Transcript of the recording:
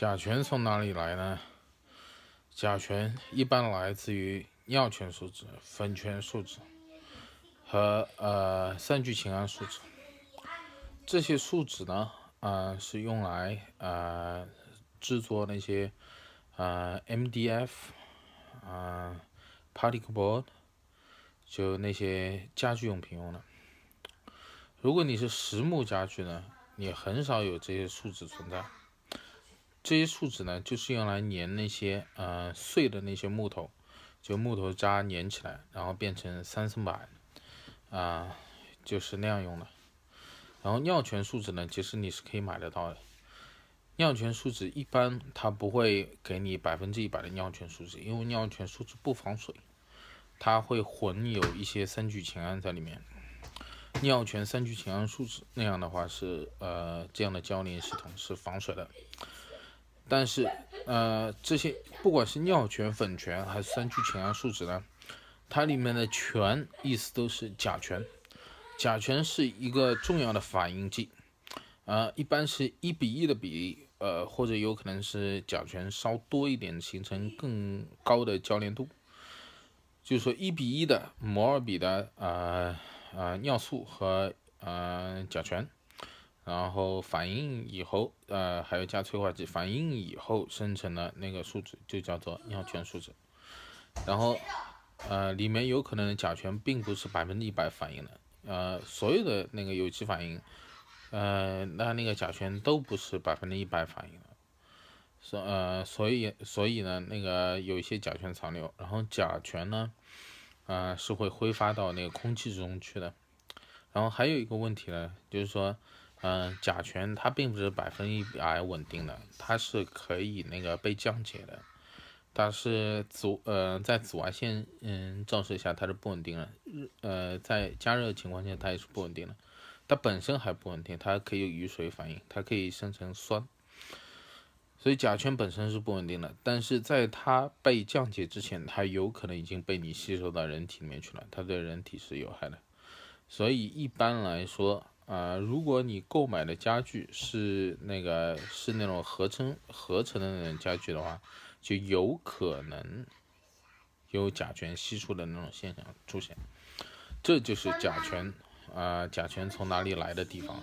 甲醛从哪里来呢？甲醛一般来自于尿醛树脂、酚醛树脂和呃三聚氰胺树脂。这些树脂呢，啊是用来啊制作那些啊 MDF 啊 particle board 就那些家具用品用的。如果你是实木家具呢，你很少有这些树脂存在。这些树脂呢，就是用来粘那些呃碎的那些木头，就木头渣粘起来，然后变成三层板，啊，就是那样用的。然后尿醛树脂呢，其实你是可以买得到的。尿醛树脂一般它不会给你百分之一百的尿醛树脂，因为尿醛树脂不防水，它会混有一些三聚氰胺在里面。尿醛三聚氰胺树脂那样的话是呃这样的交联系统是防水的。但是，呃，这些不管是尿醛、粉醛还是三聚氰胺树脂呢，它里面的醛意思都是甲醛。甲醛是一个重要的反应剂，呃，一般是一比一的比例，呃，或者有可能是甲醛稍多一点，形成更高的交联度。就是说，一比一的摩尔比的，呃呃，尿素和呃甲醛。然后反应以后，呃，还要加催化剂。反应以后生成的那个数值就叫做尿醛数值。然后，呃，里面有可能甲醛并不是百分之一百反应的。呃，所有的那个有机反应，呃，那那个甲醛都不是百分之一百反应的。所呃，所以所以呢，那个有一些甲醛残留。然后甲醛呢，啊，是会挥发到那个空气之中去的。然后还有一个问题呢，就是说。嗯，甲醛它并不是百分一百稳定的，它是可以那个被降解的。但是，阻呃在紫外线嗯照射下它是不稳定的，呃在加热情况下它也是不稳定的，它本身还不稳定，它可以与水反应，它可以生成酸。所以甲醛本身是不稳定的，但是在它被降解之前，它有可能已经被你吸收到人体里面去了，它对人体是有害的。所以一般来说。啊，如果你购买的家具是那个是那种合成合成的那种家具的话，就有可能有甲醛析出的那种现象出现。这就是甲醛啊，甲醛从哪里来的地方。